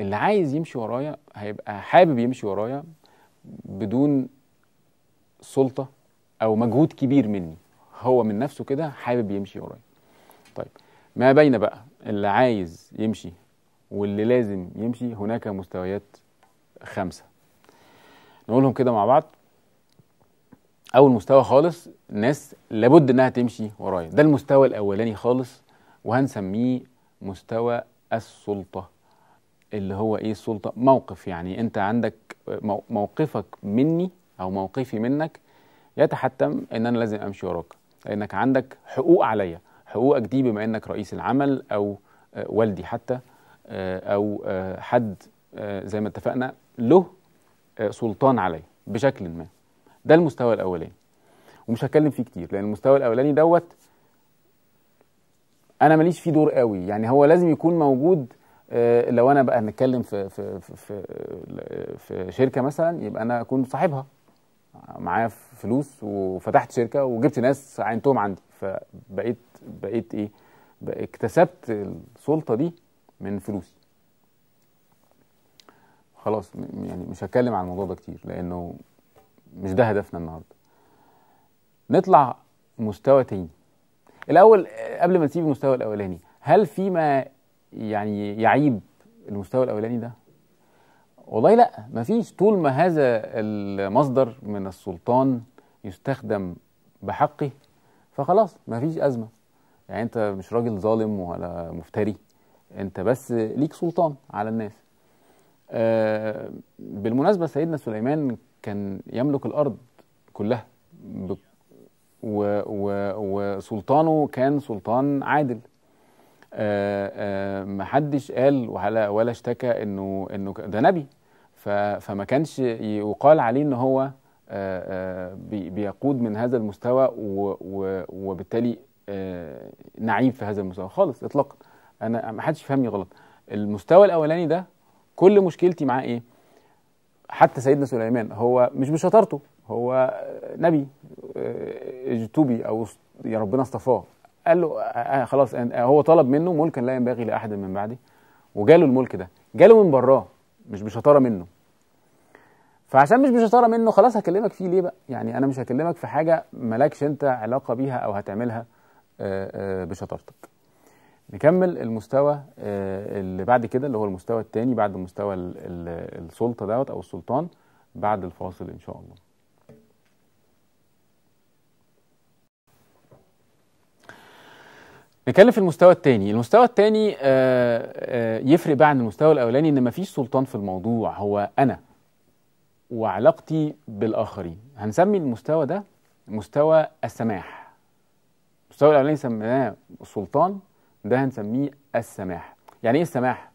اللي عايز يمشي ورايا هيبقى حابب يمشي ورايا بدون سلطه او مجهود كبير مني هو من نفسه كده حابب يمشي ورايا طيب ما بين بقى اللي عايز يمشي واللي لازم يمشي هناك مستويات خمسه نقولهم كده مع بعض اول مستوى خالص الناس لابد انها تمشي ورايا ده المستوى الاولاني خالص وهنسميه مستوى السلطه اللي هو ايه السلطه موقف يعني انت عندك موقفك مني او موقفي منك يتحتم ان انا لازم امشي وراك لانك عندك حقوق عليا حقوقك دي بما انك رئيس العمل او آه، والدي حتى آه، او آه، حد زي ما اتفقنا له آه، سلطان عليا بشكل ما ده المستوى الاولاني ومش هتكلم فيه كتير لان المستوى الاولاني دوت انا ماليش فيه دور قوي يعني هو لازم يكون موجود آه، لو انا بقى هنتكلم في في في في شركه مثلا يبقى انا اكون صاحبها معايا فلوس وفتحت شركه وجبت ناس عينتهم عندي فبقيت بقيت ايه اكتسبت السلطه دي من فلوسي خلاص يعني مش هتكلم عن الموضوع ده كتير لانه مش ده هدفنا النهارده نطلع مستوى تاني الاول قبل ما نسيب المستوى الاولاني هل في ما يعني يعيب المستوى الاولاني ده والله لا مفيش طول ما هذا المصدر من السلطان يستخدم بحقه فخلاص مفيش ازمه يعني انت مش راجل ظالم ولا مفتري انت بس ليك سلطان على الناس آه، بالمناسبه سيدنا سليمان كان يملك الارض كلها و و وسلطانه كان سلطان عادل آه، آه، محدش قال ولا ولا اشتكى انه انه ده نبي فما كانش يقال عليه ان هو بيقود من هذا المستوى وبالتالي نعيب في هذا المستوى خالص اطلاقا انا ما حدش فهمني غلط المستوى الاولاني ده كل مشكلتي معاه ايه حتى سيدنا سليمان هو مش بشطارته هو نبي آه، اجتوبي او يا ربنا اصطفاه قال له آه، آه، خلاص هو طلب منه ملكا لا ينبغي لاحد من بعده وجاله الملك ده جاله من براه مش بشطاره منه فعشان مش بشطاره منه خلاص هكلمك فيه ليه بقى يعني انا مش هكلمك في حاجه مالكش انت علاقه بيها او هتعملها بشطارتك نكمل المستوى آه، اللي بعد كده اللي هو المستوى الثاني بعد مستوى السلطه دوت او السلطان بعد الفاصل ان شاء الله نتكلم في المستوى الثاني المستوى الثاني آه، آه، يفرق بقى عن المستوى الاولاني ان مفيش سلطان في الموضوع هو انا وعلاقتي بالاخرين هنسمي المستوى ده مستوى السماح المستوى الاولاني سميناه السلطان ده هنسميه السماح يعني ايه السماح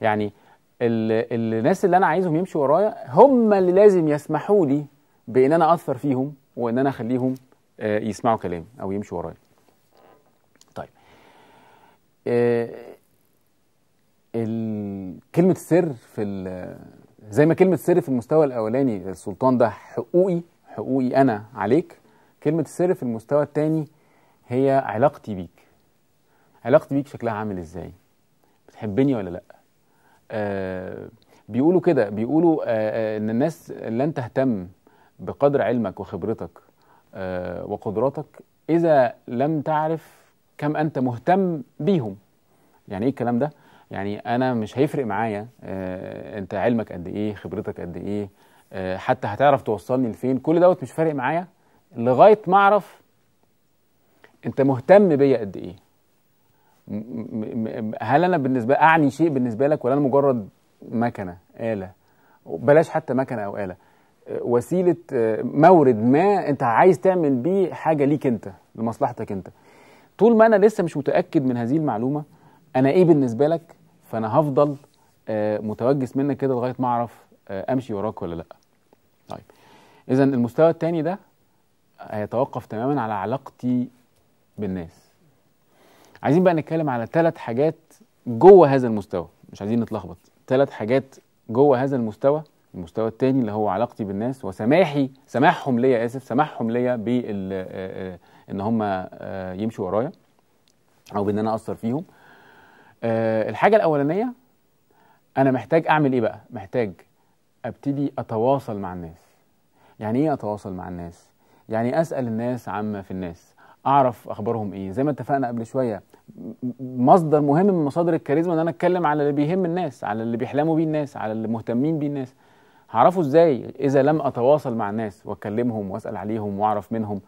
يعني الناس اللي انا عايزهم يمشوا ورايا هم اللي لازم يسمحوا لي بان انا اثر فيهم وان انا اخليهم آه، يسمعوا كلامي او يمشوا ورايا طيب آه، كلمه السر في زي ما كلمه السر في المستوى الاولاني السلطان ده حقوقي حقوقي انا عليك كلمه السر في المستوى الثاني هي علاقتي بيك علاقتي بيك شكلها عامل ازاي بتحبني ولا لا آه بيقولوا كده بيقولوا آه،, آه ان الناس لن تهتم بقدر علمك وخبرتك آه وقدراتك اذا لم تعرف كم انت مهتم بيهم يعني ايه الكلام ده يعني انا مش هيفرق معايا آه انت علمك قد ايه خبرتك قد ايه آه حتى هتعرف توصلني لفين كل دوت مش فارق معايا لغايه ما اعرف انت مهتم بيا قد ايه هل انا بالنسبه اعني شيء بالنسبه لك ولا انا مجرد مكنه اله بلاش حتى مكنه او اله وسيله آه، مورد ما انت عايز تعمل بيه حاجه ليك انت لمصلحتك انت طول ما انا لسه مش متاكد من هذه المعلومه انا ايه بالنسبه لك فانا هفضل آه، متوجس منك كده لغايه ما اعرف آه، امشي وراك ولا لا طيب اذا المستوى الثاني ده هيتوقف تماما على علاقتي بالناس عايزين بقى نتكلم على ثلاث حاجات جوه هذا المستوى مش عايزين نتلخبط ثلاث حاجات جوه هذا المستوى المستوى الثاني اللي هو علاقتي بالناس وسماحي سماحهم ليا اسف سماحهم ليا بال آه، آه، ان هم آه، يمشوا ورايا او بان انا اثر فيهم الحاجه الاولانيه انا محتاج اعمل ايه بقى محتاج ابتدي اتواصل مع الناس يعني ايه اتواصل مع الناس يعني اسال الناس عما في الناس اعرف اخبارهم ايه زي ما اتفقنا قبل شويه مصدر مهم من مصادر الكاريزما ان انا اتكلم على اللي بيهم الناس على اللي بيحلموا بيه الناس على اللي مهتمين بيه الناس هعرفه ازاي اذا لم اتواصل مع الناس واكلمهم واسال عليهم واعرف منهم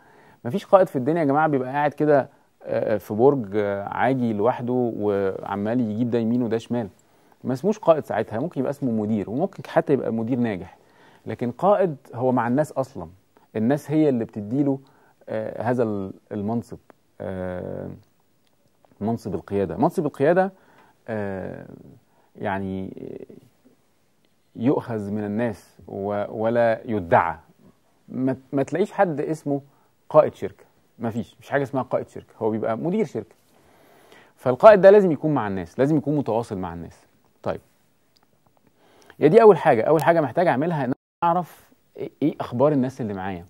مفيش قائد في الدنيا يا جماعه بيبقى قاعد كده آه، في برج آه، عاجي لوحده وعمال يجيب ده يمين وده شمال ما اسموش قائد ساعتها ممكن يبقى اسمه مدير وممكن حتى يبقى مدير ناجح لكن قائد هو مع الناس اصلا الناس هي اللي بتديله آه، هذا المنصب آه، منصب القيادة منصب القيادة آه، يعني يؤخذ من الناس ولا يدعى ما تلاقيش حد اسمه قائد شركة ما فيش مش حاجة اسمها قائد شركة هو بيبقى مدير شركة فالقائد ده لازم يكون مع الناس لازم يكون متواصل مع الناس طيب يا دي أول حاجة أول حاجة محتاج أعملها إن أعرف إيه, إيه أخبار الناس اللي معايا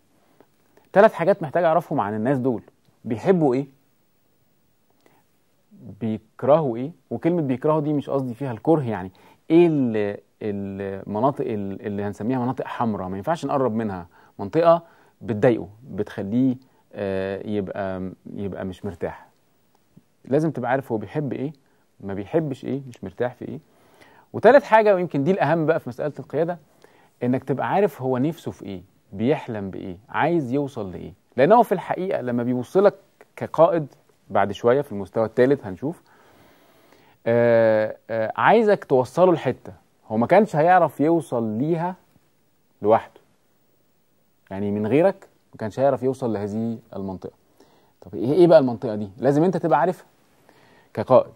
ثلاث حاجات محتاج اعرفهم عن الناس دول بيحبوا ايه بيكرهوا ايه وكلمه بيكرهوا دي مش قصدي فيها الكره يعني ايه المناطق اللي هنسميها مناطق حمراء ما ينفعش نقرب منها منطقه بتضايقه بتخليه آه، يبقى يبقى مش مرتاح لازم تبقى عارف هو بيحب ايه ما بيحبش ايه مش مرتاح في ايه وثالث حاجه ويمكن دي الاهم بقى في مساله القياده انك تبقى عارف هو نفسه في ايه بيحلم بايه عايز يوصل لايه لانه في الحقيقه لما بيوصلك كقائد بعد شويه في المستوى الثالث هنشوف آآ آه، آآ آه، عايزك توصله لحته هو ما كانش هيعرف يوصل ليها لوحده يعني من غيرك ما كانش هيعرف يوصل لهذه المنطقه طب إيه،, ايه بقى المنطقه دي لازم انت تبقى عارفها كقائد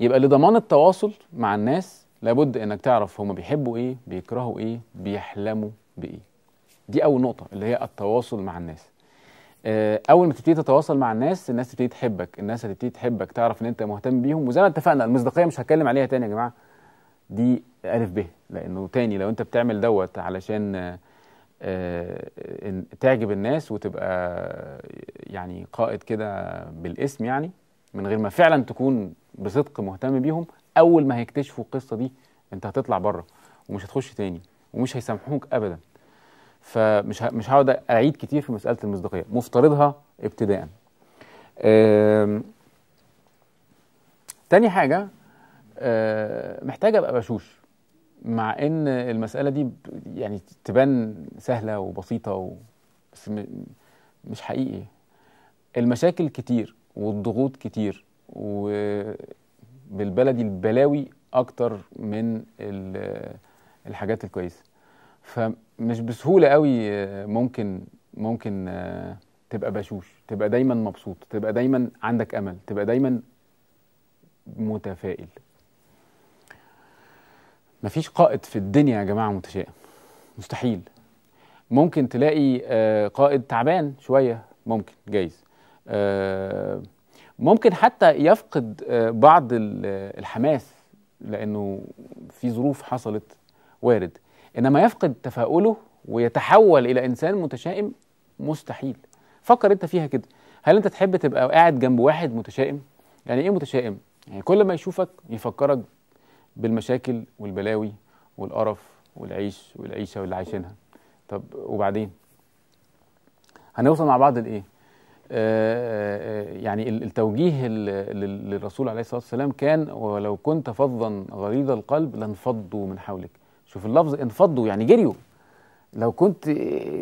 يبقى لضمان التواصل مع الناس لابد انك تعرف هما بيحبوا ايه بيكرهوا ايه بيحلموا بايه دي اول نقطه اللي هي التواصل مع الناس آه، اول ما تبتدي تتواصل مع الناس الناس تبتدي تحبك الناس هتبتدي تحبك تعرف ان انت مهتم بيهم وزي ما اتفقنا المصداقيه مش هتكلم عليها تاني يا جماعه دي الف ب لانه تاني لو انت بتعمل دوت علشان آه، آه، تعجب الناس وتبقى يعني قائد كده بالاسم يعني من غير ما فعلا تكون بصدق مهتم بيهم اول ما هيكتشفوا القصه دي انت هتطلع بره ومش هتخش تاني ومش هيسامحوك ابدا فمش مش هقعد اعيد كتير في مساله المصداقيه مفترضها ابتداء تاني حاجه آه، محتاج ابقى بشوش مع ان المساله دي يعني تبان سهله وبسيطه و... بس مش حقيقي المشاكل كتير والضغوط كتير وبالبلدي البلاوي اكتر من ال الحاجات الكويسه فمش بسهوله قوي آه، ممكن ممكن آه، تبقى بشوش تبقى دايما مبسوط تبقى دايما عندك امل تبقى دايما متفائل مفيش قائد في الدنيا يا جماعه متشائم مستحيل ممكن تلاقي آه، قائد تعبان شويه ممكن جايز ممكن حتى يفقد بعض الحماس لانه في ظروف حصلت وارد انما يفقد تفاؤله ويتحول الى انسان متشائم مستحيل فكر انت فيها كده هل انت تحب تبقى قاعد جنب واحد متشائم يعني ايه متشائم يعني كل ما يشوفك يفكرك بالمشاكل والبلاوي والقرف والعيش والعيشه واللي عايشينها طب وبعدين هنوصل مع بعض لايه آه، آه، آه، يعني التوجيه للرسول عليه الصلاه والسلام كان ولو كنت فظا غليظ القلب لانفضوا من حولك شوف اللفظ انفضوا يعني جريوا لو كنت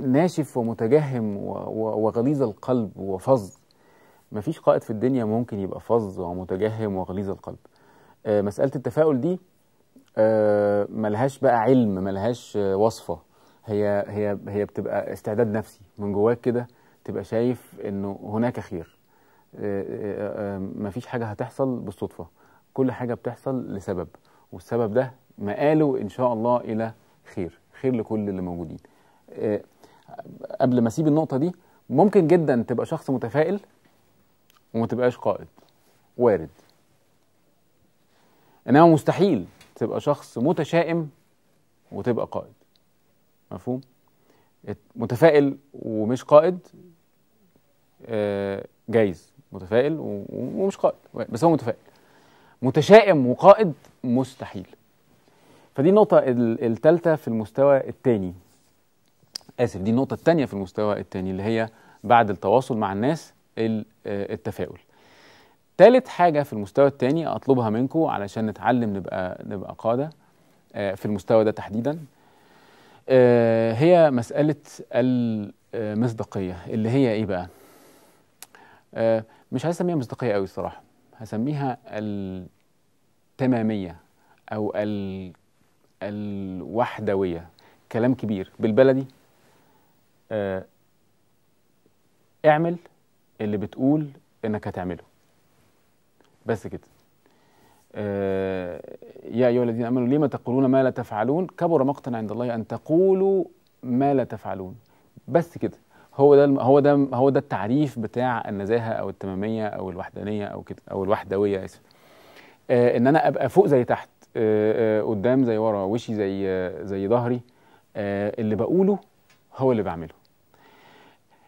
ناشف ومتجهم وغليظ القلب وفظ مفيش قائد في الدنيا ممكن يبقى فظ ومتجهم وغليظ القلب آه، مسألة التفاؤل دي آه، ملهاش بقى علم ملهاش وصفة هي هي هي بتبقى استعداد نفسي من جواك كده تبقى شايف انه هناك خير آه، مفيش حاجة هتحصل بالصدفة كل حاجة بتحصل لسبب والسبب ده مقاله ان شاء الله الى خير خير لكل اللي موجودين آه، قبل ما اسيب النقطه دي ممكن جدا تبقى شخص متفائل وما تبقاش قائد وارد انما مستحيل تبقى شخص متشائم وتبقى قائد مفهوم متفائل ومش قائد آه، جايز متفائل ومش قائد بس هو متفائل متشائم وقائد مستحيل فدي النقطة الثالثة في المستوى الثاني آسف دي النقطة الثانية في المستوى الثاني اللي هي بعد التواصل مع الناس آه، التفاؤل ثالث حاجة في المستوى الثاني أطلبها منكم علشان نتعلم نبقى نبقى قادة آه، في المستوى ده تحديدا آه، هي مسألة المصداقية اللي هي إيه بقى؟ مش هسميها مصداقية أوي الصراحة هسميها التمامية أو الوحدوية كلام كبير بالبلدي آه اعمل اللي بتقول انك هتعمله بس كده آه يا ايها الذين امنوا لما تقولون ما لا تفعلون كبر مقتا عند الله ان تقولوا ما لا تفعلون بس كده هو ده هو ده هو ده التعريف بتاع النزاهه او التماميه او الوحدانيه او كده او الوحدويه اسف آه ان انا ابقى فوق زي تحت آه، آه، قدام زي ورا وشي زي آه، زي ظهري اللي بقوله هو اللي بعمله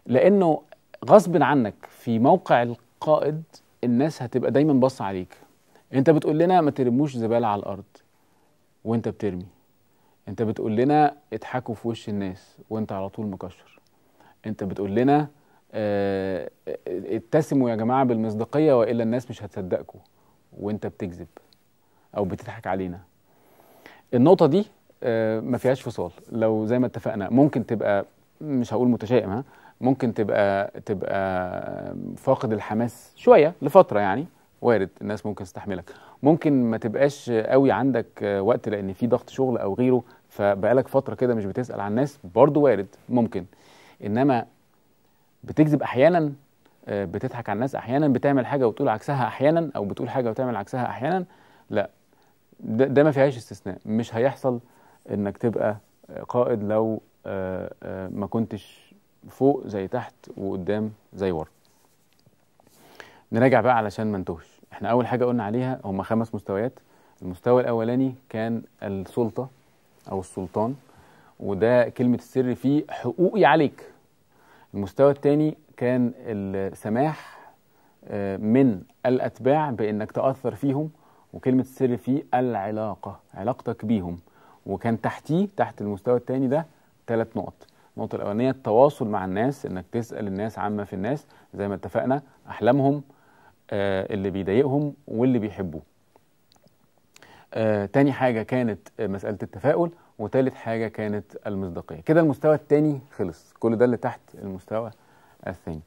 لانه غصب عنك في موقع القائد الناس هتبقى دايما باصه عليك انت بتقول لنا ما ترموش زباله على الارض وانت بترمي انت بتقول لنا اضحكوا في وش الناس وانت على طول مكشر انت بتقول لنا اتسموا يا جماعه بالمصداقيه والا الناس مش هتصدقكم وانت بتكذب او بتضحك علينا النقطه دي آه، ما فيهاش فصال لو زي ما اتفقنا ممكن تبقى مش هقول متشائم ها ممكن تبقى تبقى فاقد الحماس شويه لفتره يعني وارد الناس ممكن تستحملك ممكن ما تبقاش قوي عندك آه، وقت لان في ضغط شغل او غيره فبقالك فتره كده مش بتسال عن الناس برضو وارد ممكن انما بتكذب احيانا آه، بتضحك على الناس احيانا بتعمل حاجه وتقول عكسها احيانا او بتقول حاجه وتعمل عكسها احيانا لا ده, ده ما فيهاش استثناء مش هيحصل انك تبقى قائد لو آه، آه، ما كنتش فوق زي تحت وقدام زي ورا نراجع بقى علشان ما انتهش احنا اول حاجه قلنا عليها هم خمس مستويات المستوى الاولاني كان السلطه او السلطان وده كلمه السر فيه حقوقي عليك المستوى الثاني كان السماح آه، من الاتباع بانك تاثر فيهم وكلمة السر فيه العلاقة علاقتك بيهم وكان تحتيه تحت المستوى الثاني ده ثلاث نقط النقطة الأولانية التواصل مع الناس إنك تسأل الناس عامة في الناس زي ما اتفقنا أحلامهم آه اللي بيضايقهم واللي بيحبوه آه تاني حاجة كانت مسألة التفاؤل وتالت حاجة كانت المصداقية كده المستوى الثاني خلص كل ده اللي تحت المستوى الثاني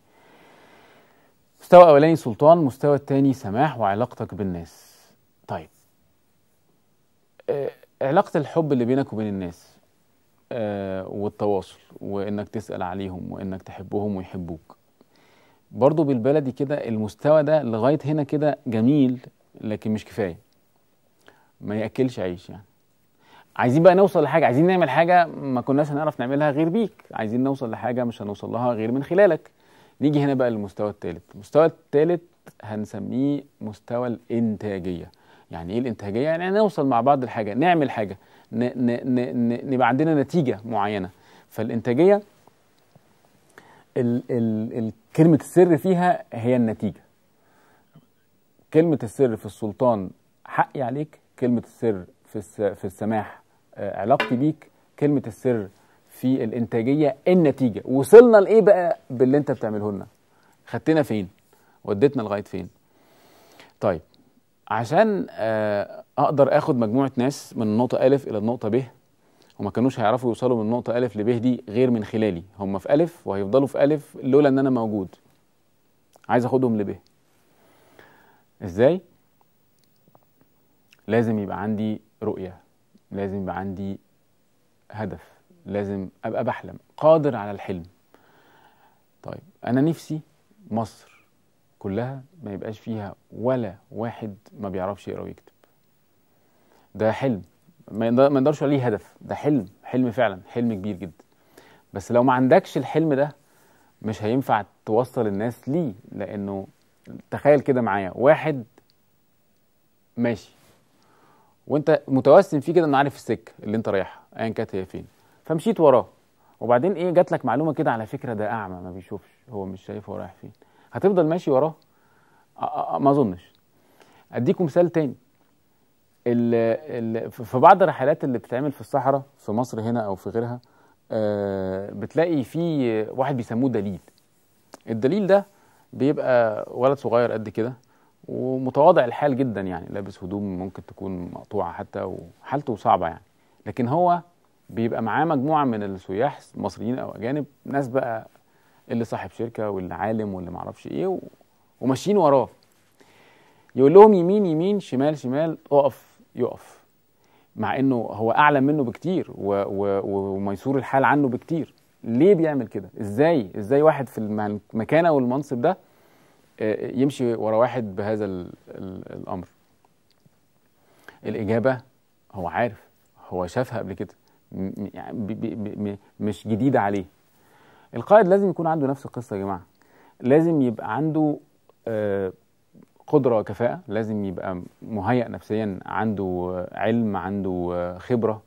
مستوى أولاني سلطان مستوى الثاني سماح وعلاقتك بالناس طيب آه، علاقة الحب اللي بينك وبين الناس آه، والتواصل وإنك تسأل عليهم وإنك تحبهم ويحبوك برضو بالبلدي كده المستوى ده لغاية هنا كده جميل لكن مش كفاية ما يأكلش عيش يعني عايزين بقى نوصل لحاجة عايزين نعمل حاجة ما كناش هنعرف نعملها غير بيك عايزين نوصل لحاجة مش هنوصل لها غير من خلالك نيجي هنا بقى للمستوى الثالث المستوى الثالث هنسميه مستوى الإنتاجية يعني ايه الانتاجيه يعني نوصل مع بعض الحاجه نعمل حاجه ن ن ن نبقى عندنا نتيجه معينه فالانتاجيه ال ال كلمه السر فيها هي النتيجه كلمه السر في السلطان حقي عليك كلمه السر في الس في السماح آه، علاقتي بيك كلمه السر في الانتاجيه النتيجه وصلنا لايه بقى باللي انت بتعمله لنا خدتنا فين وديتنا لغايه فين طيب عشان آه، اقدر اخد مجموعه ناس من النقطه الف الى النقطه ب هما كانوش هيعرفوا يوصلوا من النقطه الف لب دي غير من خلالي هما في الف وهيفضلوا في الف لولا ان انا موجود عايز اخدهم لب ازاي لازم يبقى عندي رؤيه لازم يبقى عندي هدف لازم ابقى بحلم قادر على الحلم طيب انا نفسي مصر كلها ما يبقاش فيها ولا واحد ما بيعرفش يقرا ويكتب ده حلم ما نقدرش عليه هدف ده حلم حلم فعلا حلم كبير جدا بس لو ما عندكش الحلم ده مش هينفع توصل الناس ليه لانه تخيل كده معايا واحد ماشي وانت متوسم فيه كده انه عارف السكه اللي انت رايحها ايا كانت هي فين فمشيت وراه وبعدين ايه جات لك معلومه كده على فكره ده اعمى ما بيشوفش هو مش شايف هو رايح فين هتفضل ماشي وراه ما اظنش اديكم مثال تاني الـ الـ في بعض الرحلات اللي بتتعمل في الصحراء في مصر هنا او في غيرها آه بتلاقي في واحد بيسموه دليل الدليل ده بيبقى ولد صغير قد كده ومتواضع الحال جدا يعني لابس هدوم ممكن تكون مقطوعه حتى وحالته صعبه يعني لكن هو بيبقى معاه مجموعه من السياح مصريين او اجانب ناس بقى اللي صاحب شركه واللي عالم واللي معرفش ايه و... وماشيين وراه يقول لهم يمين يمين شمال شمال اقف يقف مع انه هو اعلم منه بكتير و... و... وميسور الحال عنه بكتير ليه بيعمل كده ازاي ازاي واحد في المكانه والمنصب ده آه، يمشي ورا واحد بهذا الـ الـ الامر الاجابه هو عارف هو شافها قبل كده يعني بي بي بي مش جديده عليه القائد لازم يكون عنده نفس القصه يا جماعه لازم يبقى عنده آه، قدره وكفاءه لازم يبقى مهيئ نفسيا عنده آه، علم عنده آه، خبره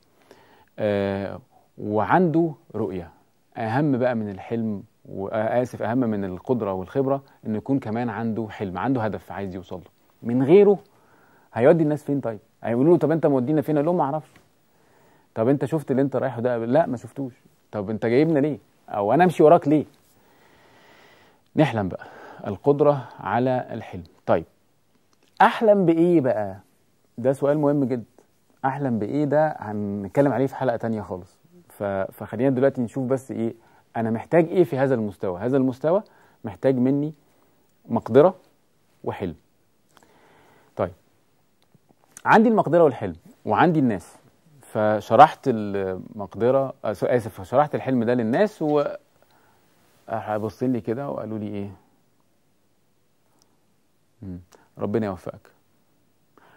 وعنده رؤيه اهم بقى من الحلم واسف اهم من القدره والخبره انه يكون كمان عنده حلم عنده هدف عايز يوصل له من غيره هيودي الناس فين طيب هيقولوا له طب انت مودينا فين اقول لهم ما اعرفش طب انت شفت اللي انت رايحه ده لا ما شفتوش طب انت جايبنا ليه او انا امشي وراك ليه نحلم بقى القدره على الحلم طيب احلم بايه بقى ده سؤال مهم جدا احلم بايه ده هنتكلم عليه في حلقه تانية خالص فخلينا دلوقتي نشوف بس ايه انا محتاج ايه في هذا المستوى هذا المستوى محتاج مني مقدره وحلم طيب عندي المقدره والحلم وعندي الناس فشرحت المقدره اسف شرحت الحلم ده للناس و لي كده وقالوا لي ايه ربنا يوفقك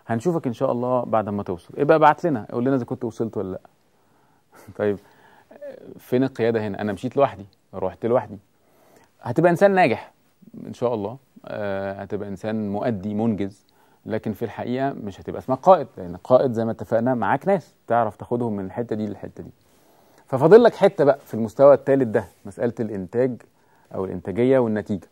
هنشوفك ان شاء الله بعد ما توصل ايه بقى ابعت لنا قول لنا اذا كنت وصلت ولا لا [LAUGHS] طيب فين القياده هنا انا مشيت لوحدي رحت لوحدي هتبقى انسان ناجح ان شاء الله آه، هتبقى انسان مؤدي منجز لكن في الحقيقه مش هتبقى اسمها قائد لان قائد زي ما اتفقنا معاك ناس تعرف تاخدهم من الحته دي للحته دي ففاضل لك حته بقى في المستوى الثالث ده مساله الانتاج او الانتاجيه والنتيجه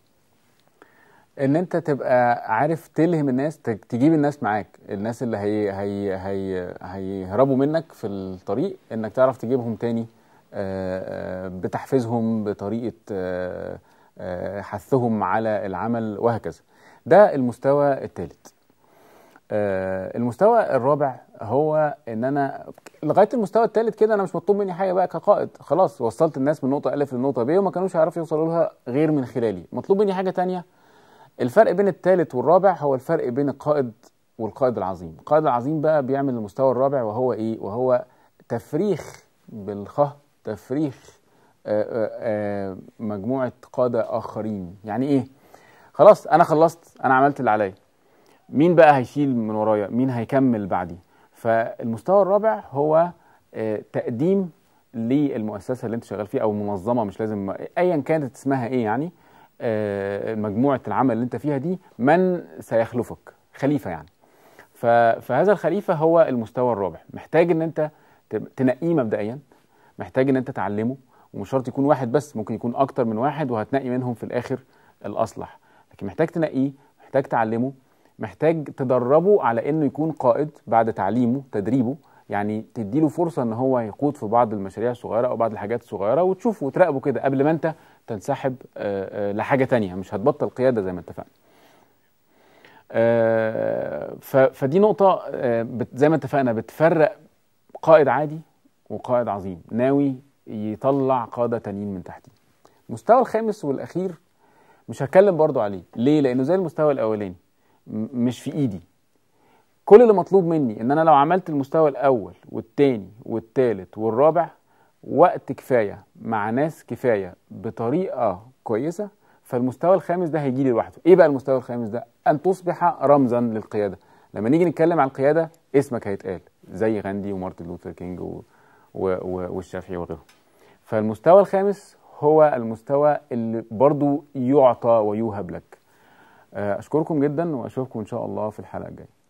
ان انت تبقى عارف تلهم الناس تجيب الناس معاك الناس اللي هي هي هي هيهربوا منك في الطريق انك تعرف تجيبهم تاني آه، آه، بتحفيزهم بطريقه آه، حثهم على العمل وهكذا ده المستوى الثالث آه، المستوى الرابع هو ان انا لغايه المستوى الثالث كده انا مش مطلوب مني حاجه بقى كقائد خلاص وصلت الناس من نقطه الف للنقطه ب وما كانوش هيعرفوا يوصلوا لها غير من خلالي مطلوب مني حاجه تانية الفرق بين الثالث والرابع هو الفرق بين القائد والقائد العظيم القائد العظيم بقى بيعمل المستوى الرابع وهو ايه وهو تفريخ بالخ تفريخ آه، آه، مجموعه قاده اخرين يعني ايه خلاص انا خلصت انا عملت اللي عليا مين بقى هيشيل من ورايا مين هيكمل بعدي فالمستوى الرابع هو آه، تقديم للمؤسسه اللي انت شغال فيها او منظمه مش لازم ايا كانت اسمها ايه يعني آه، مجموعه العمل اللي انت فيها دي من سيخلفك خليفه يعني فهذا الخليفه هو المستوى الرابع محتاج ان انت تنقيه مبدئيا محتاج ان انت تعلمه ومش شرط يكون واحد بس ممكن يكون اكتر من واحد وهتنقي منهم في الاخر الاصلح لكن محتاج تنقيه محتاج تعلمه محتاج تدربه على انه يكون قائد بعد تعليمه تدريبه يعني تديله فرصه ان هو يقود في بعض المشاريع الصغيره او بعض الحاجات الصغيره وتشوفه وتراقبه كده قبل ما انت تنسحب آه، آه، لحاجه تانية مش هتبطل قياده زي ما اتفقنا آه، فدي نقطه زي ما اتفقنا بتفرق قائد عادي وقائد عظيم ناوي يطلع قاده تانيين من تحتيه المستوى الخامس والاخير مش هتكلم برضو عليه ليه لانه زي المستوى الاولاني مش في ايدي كل اللي مطلوب مني ان انا لو عملت المستوى الاول والتاني والتالت والرابع وقت كفايه مع ناس كفايه بطريقه كويسه فالمستوى الخامس ده هيجي لي لوحده ايه بقى المستوى الخامس ده ان تصبح رمزا للقياده لما نيجي نتكلم عن القياده اسمك هيتقال زي غاندي ومارتن لوثر كينج و... و... و... والشافعي وغيرهم فالمستوى الخامس هو المستوى اللي برضو يعطى ويوهب لك آه، اشكركم جدا واشوفكم ان شاء الله في الحلقه الجايه